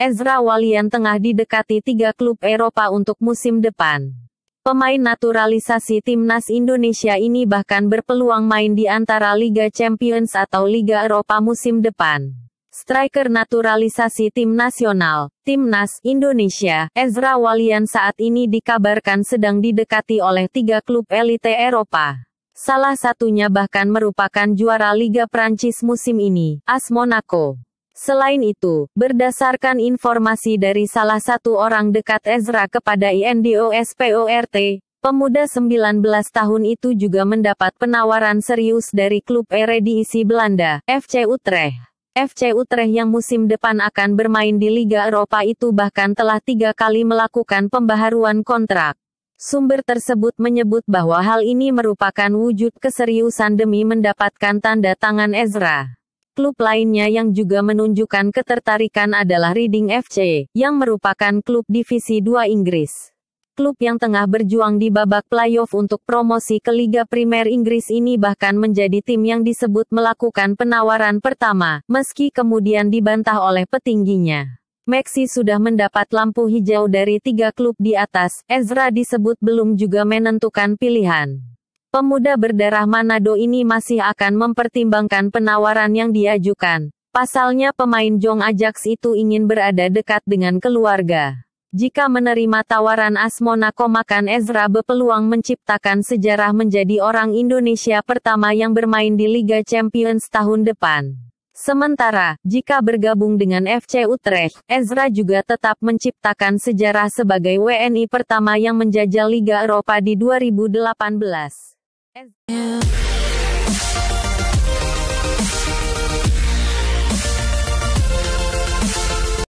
Ezra Walian tengah didekati tiga klub Eropa untuk musim depan. Pemain naturalisasi timnas Indonesia ini bahkan berpeluang main di antara Liga Champions atau Liga Eropa musim depan. Striker naturalisasi tim nasional, Timnas Indonesia, Ezra Walian saat ini dikabarkan sedang didekati oleh tiga klub elite Eropa. Salah satunya bahkan merupakan juara Liga Prancis musim ini, AS Monaco. Selain itu, berdasarkan informasi dari salah satu orang dekat Ezra kepada INDOSPORT, pemuda 19 tahun itu juga mendapat penawaran serius dari klub Eredivisie Belanda, FC Utrecht. FC Utrecht yang musim depan akan bermain di Liga Eropa itu bahkan telah tiga kali melakukan pembaharuan kontrak. Sumber tersebut menyebut bahwa hal ini merupakan wujud keseriusan demi mendapatkan tanda tangan Ezra klub lainnya yang juga menunjukkan ketertarikan adalah Reading FC, yang merupakan klub divisi 2 Inggris. Klub yang tengah berjuang di babak playoff untuk promosi ke Liga Primer Inggris ini bahkan menjadi tim yang disebut melakukan penawaran pertama, meski kemudian dibantah oleh petingginya. Maxi sudah mendapat lampu hijau dari tiga klub di atas, Ezra disebut belum juga menentukan pilihan. Pemuda berdarah Manado ini masih akan mempertimbangkan penawaran yang diajukan. Pasalnya pemain Jong Ajax itu ingin berada dekat dengan keluarga. Jika menerima tawaran AS Monaco Ezra berpeluang menciptakan sejarah menjadi orang Indonesia pertama yang bermain di Liga Champions tahun depan. Sementara, jika bergabung dengan FC Utrecht, Ezra juga tetap menciptakan sejarah sebagai WNI pertama yang menjajal Liga Eropa di 2018. As